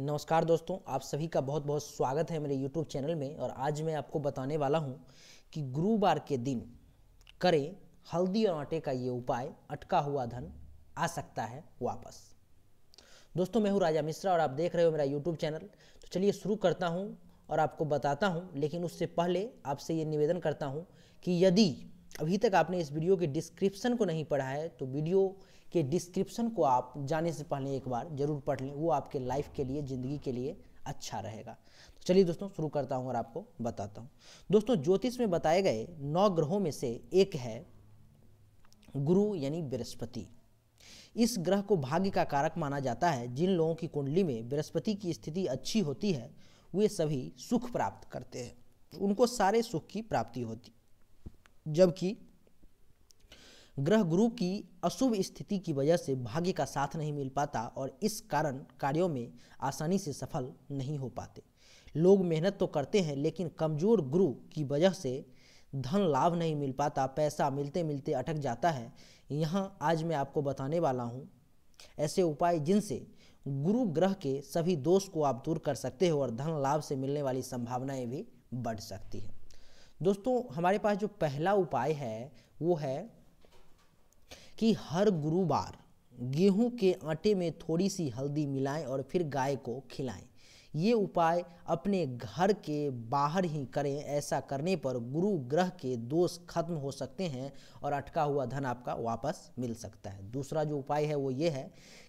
नमस्कार दोस्तों आप सभी का बहुत बहुत स्वागत है मेरे यूट्यूब चैनल में और आज मैं आपको बताने वाला हूँ कि गुरुवार के दिन करें हल्दी और आटे का ये उपाय अटका हुआ धन आ सकता है वापस दोस्तों मैं हूं राजा मिश्रा और आप देख रहे हो मेरा यूट्यूब चैनल तो चलिए शुरू करता हूँ और आपको बताता हूँ लेकिन उससे पहले आपसे ये निवेदन करता हूँ कि यदि अभी तक आपने इस वीडियो के डिस्क्रिप्शन को नहीं पढ़ा है तो वीडियो के डिस्क्रिप्शन को आप जाने से पहले एक बार जरूर पढ़ लें वो आपके लाइफ के लिए ज़िंदगी के लिए अच्छा रहेगा तो चलिए दोस्तों शुरू करता हूँ और आपको बताता हूँ दोस्तों ज्योतिष में बताए गए नौ ग्रहों में से एक है गुरु यानी बृहस्पति इस ग्रह को भाग्य का कारक माना जाता है जिन लोगों की कुंडली में बृहस्पति की स्थिति अच्छी होती है वे सभी सुख प्राप्त करते हैं उनको सारे सुख की प्राप्ति होती जबकि ग्रह गुरु की अशुभ स्थिति की वजह से भाग्य का साथ नहीं मिल पाता और इस कारण कार्यों में आसानी से सफल नहीं हो पाते लोग मेहनत तो करते हैं लेकिन कमजोर गुरु की वजह से धन लाभ नहीं मिल पाता पैसा मिलते मिलते अटक जाता है यहाँ आज मैं आपको बताने वाला हूँ ऐसे उपाय जिनसे गुरु ग्रह के सभी दोष को आप दूर कर सकते हो और धन लाभ से मिलने वाली संभावनाएं भी बढ़ सकती हैं दोस्तों हमारे पास जो पहला उपाय है वो है कि हर गुरुवार गेहूं के आटे में थोड़ी सी हल्दी मिलाएं और फिर गाय को खिलाएं ये उपाय अपने घर के बाहर ही करें ऐसा करने पर गुरु ग्रह के दोष खत्म हो सकते हैं और अटका हुआ धन आपका वापस मिल सकता है दूसरा जो उपाय है वो ये है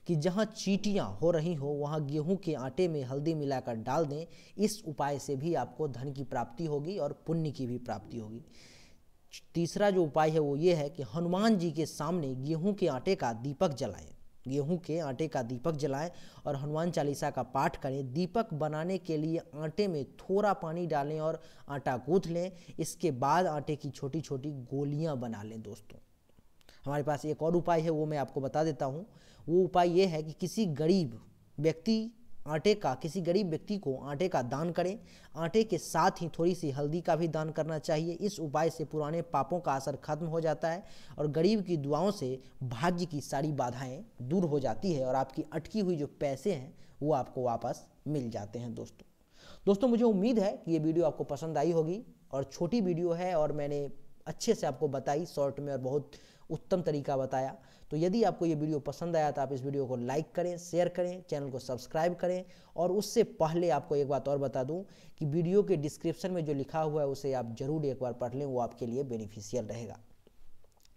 कि जहाँ चीटियाँ हो रही हो वहाँ गेहूँ के आटे में हल्दी मिलाकर डाल दें इस उपाय से भी आपको धन की प्राप्ति होगी और पुण्य की भी प्राप्ति होगी तीसरा जो उपाय है वो ये है कि हनुमान जी के सामने गेहूँ के आटे का दीपक जलाएं गेहूं के आटे का दीपक जलाएं और हनुमान चालीसा का पाठ करें दीपक बनाने के लिए आटे में थोड़ा पानी डालें और आटा गूंथ लें इसके बाद आटे की छोटी छोटी गोलियां बना लें दोस्तों हमारे पास एक और उपाय है वो मैं आपको बता देता हूँ वो उपाय ये है कि किसी गरीब व्यक्ति आटे का किसी गरीब व्यक्ति को आटे का दान करें आटे के साथ ही थोड़ी सी हल्दी का भी दान करना चाहिए इस उपाय से पुराने पापों का असर खत्म हो जाता है और गरीब की दुआओं से भाग्य की सारी बाधाएं दूर हो जाती है और आपकी अटकी हुई जो पैसे हैं वो आपको वापस मिल जाते हैं दोस्तों दोस्तों मुझे उम्मीद है कि ये वीडियो आपको पसंद आई होगी और छोटी वीडियो है और मैंने अच्छे से आपको बताई शॉर्ट में और बहुत उत्तम तरीका बताया तो यदि आपको ये वीडियो पसंद आया तो आप इस वीडियो को लाइक करें शेयर करें चैनल को सब्सक्राइब करें और उससे पहले आपको एक बात और बता दूं कि वीडियो के डिस्क्रिप्शन में जो लिखा हुआ है उसे आप ज़रूर एक बार पढ़ लें वो आपके लिए बेनिफिशियल रहेगा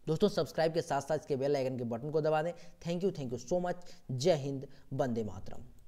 दोस्तों सब्सक्राइब के साथ साथ इसके बेल आइकन के बटन को दबा दें thank you thank you so much जय हिंद वंदे मातरम